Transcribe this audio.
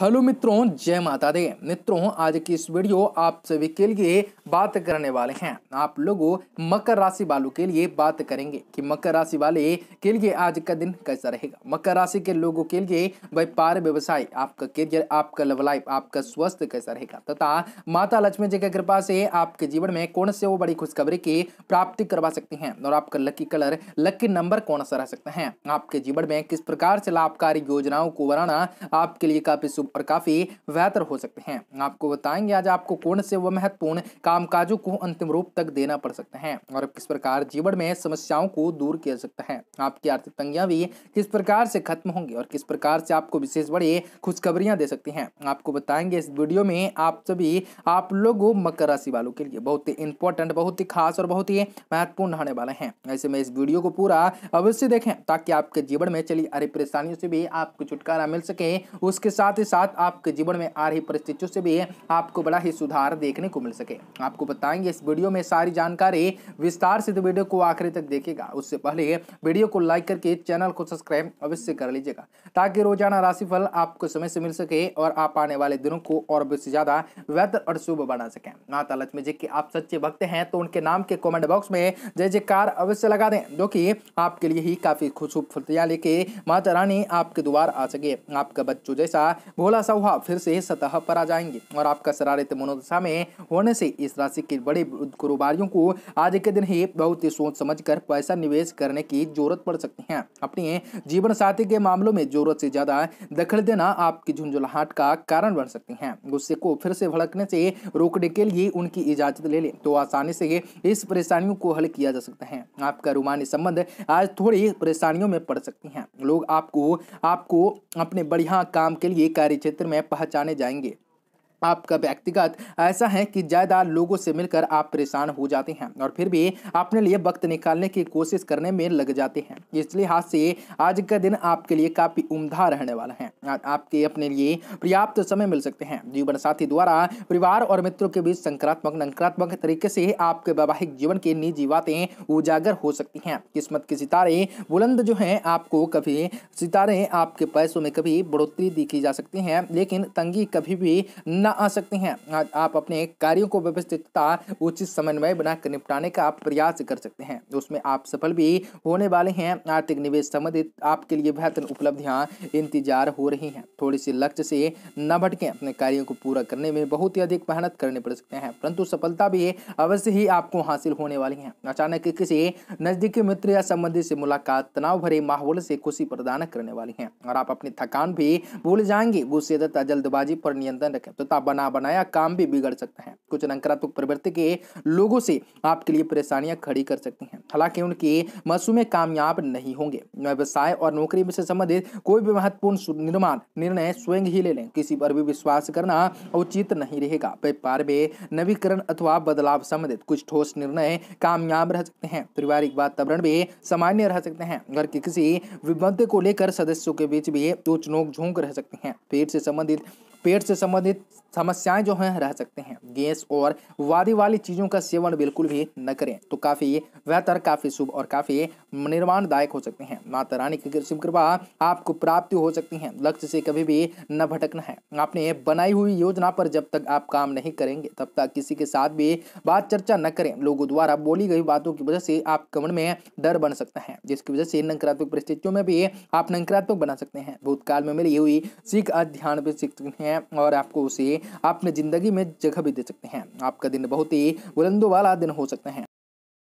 hello मित्रों जय माता दे मित्रों आज की इस वीडियो आप सभी के लिए बात करने वाले हैं आप लोगों मकर राशि वालों के लिए बात करेंगे कि मकर राशि वाले के लिए आज का दिन कैसा रहेगा मकर राशि के लोगों के लिए व्यापार व्यवसाय आपका करियर आपका लव लाइफ आपका स्वास्थ्य कैसा रहेगा तथा माता लक्ष्मी जी की कृपा से आपके जीवन में कौन से वो बड़ी खुशखबरी की प्राप्ति करवा सकते हैं और आपका लकी कलर लकी नंबर कौन सा रह सकता है आपके जीवन में किस प्रकार से लाभकारी योजनाओं को बनाना आपके लिए काफी शुभ और काफ़ी बेहतर हो सकते हैं आपको बताएंगे आज आपको कौन से वह महत्वपूर्ण कामकाजों को अंतिम रूप तक देना पड़ सकते हैं और किस प्रकार जीवन में समस्याओं को दूर किया सकता है आपकी आर्थिक तंगियां भी किस प्रकार से खत्म होंगी और किस प्रकार से आपको विशेष बड़ी खुशखबरियां दे सकती हैं आपको बताएंगे इस वीडियो में आप सभी आप लोग मकर राशि वालों के लिए बहुत ही इंपॉर्टेंट बहुत ही खास और बहुत ही महत्वपूर्ण होने वाले हैं ऐसे में इस वीडियो को पूरा अवश्य देखें ताकि आपके जीवन में चली अरे परेशानियों से भी आपको छुटकारा मिल सके उसके साथ ही साथ साथ आपके जीवन में आ रही परिस्थितियों से भी आपको बड़ा ही सुधार देखने को मिल सके आपको बताएंगे इस वीडियो में सारी जानकारी विस्तार से तो वीडियो को आखिरी तक देखेगा उससे पहले वीडियो को लाइक करके चैनल को सब्सक्राइब अवश्य कर लीजिएगा ताकि रोजाना राशिफल आपको समय से मिल सके और आप आने वाले दिनों को और भी ज्यादा बेहतर और शुभ बना सकें माता लक्ष्मी जी के आप सच्चे भक्त हैं तो उनके नाम के कॉमेंट बॉक्स में जय जयकार अवश्य लगा दें जो कि आपके लिए ही काफी खुशबू फुर्तियाँ लेके माता रानी आपके द्वार आ सके आपका बच्चों जैसा भोले भोला सा हुआ फिर से सतह पर आ जाएंगे और आपका शरारित मनोदशा में होने से इस राशि के बड़े कारोबारियों को आज के दिन ही बहुत ही सोच समझ कर पैसा निवेश करने की जरूरत पड़ सकती है अपने जीवन साथी के मामलों में जरूरत से ज्यादा दखल देना आपकी झुंझुलाहट का कारण बन सकती है गुस्से को फिर से भड़कने से रोकने के लिए उनकी इजाजत ले लें तो आसानी से इस परेशानियों को हल किया जा सकता है आपका रूमानी संबंध आज थोड़ी परेशानियों में पड़ सकती है लोग आपको आपको अपने बढ़िया काम के लिए कार्य क्षेत्र में पहचाने जाएंगे आपका व्यक्तिगत ऐसा है कि ज़्यादा लोगों से मिलकर आप परेशान हो जाते हैं और फिर भी अपने लिए वक्त निकालने की कोशिश करने में लग जाते हैं इस लिहाज से आज का दिन आपके लिए काफ़ी उमदा रहने वाला है आपके अपने लिए पर्याप्त समय मिल सकते हैं जीवन साथी द्वारा परिवार और मित्रों के बीच सकारात्मक नकारात्मक तरीके से आपके वैवाहिक जीवन की निजी बातें उजागर हो सकती हैं किस्मत के सितारे बुलंद जो है आपको कभी सितारे आपके पैसों में कभी बढ़ोतरी देखी जा सकती है लेकिन तंगी कभी भी न ना आ सकते हैं आप अपने कार्यों को व्यवस्थितता उचित समन्वय बनाकर निपटाने का आप प्रयास कर सकते हैं उसमें आप सफल भी होने वाले हैं आर्थिक निवेश संबंधित आपके लिए बेहतर उपलब्धियाँ इंतजार हो रही हैं थोड़ी सी लक्ष्य से न भटके अपने कार्यों को पूरा करने में बहुत ही अधिक मेहनत करनी पड़ सकते हैं परंतु सफलता भी अवश्य ही आपको हासिल होने वाली है अचानक किसी नजदीकी मित्र या संबंधी से मुलाकात तनाव भरे माहौल से खुशी प्रदान करने वाली है और आप अपनी थकान भी भूल जाएंगे गुस्से तथा जल्दबाजी पर नियंत्रण रखें तथा बना बनाया काम भी बिगड़ सकता है कुछ नकारात्मक प्रवृत्ति के लोगों से आपके लिए परेशानियां खड़ी कर सकती हैं हालांकि उनके मसूमे कामयाब नहीं होंगे व्यवसाय और नौकरी में से संबंधित कोई भी महत्वपूर्ण निर्माण निर्णय स्वयं ही ले लें किसी पर भी विश्वास करना उचित नहीं रहेगा व्यापार में नवीकरण अथवा बदलाव संबंधित कुछ ठोस निर्णय कामयाब रह सकते हैं पारिवारिक वातावरण भी सामान्य रह सकते हैं घर के किसी मुद्दे को लेकर सदस्यों के बीच भी दो चुनौक झोंक रह सकते हैं पेट से संबंधित पेट से संबंधित समस्याएं जो हैं रह सकते हैं गैस और वादी वाली चीज़ों का सेवन बिल्कुल भी न करें तो काफ़ी बेहतर काफ़ी शुभ और काफ़ी निर्माणदायक हो सकते हैं माता रानी की कृषि कृपा आपको प्राप्ति हो सकती है लक्ष्य से कभी भी न भटकना है आपने बनाई हुई योजना पर जब तक आप काम नहीं करेंगे तब तक किसी के साथ भी बात चर्चा न करें लोगों द्वारा बोली गई बातों की वजह से आपके मन में डर बन सकता है जिसकी वजह से नकारात्मक परिस्थितियों में भी आप नकारात्मक बना सकते हैं भूतकाल में मिली हुई सिख अध्ययन भी सीख हैं हैं और आपको उसे अपने ज़िंदगी में जगह भी दे सकते हैं आपका दिन बहुत ही बुलंदों वाला दिन हो सकता है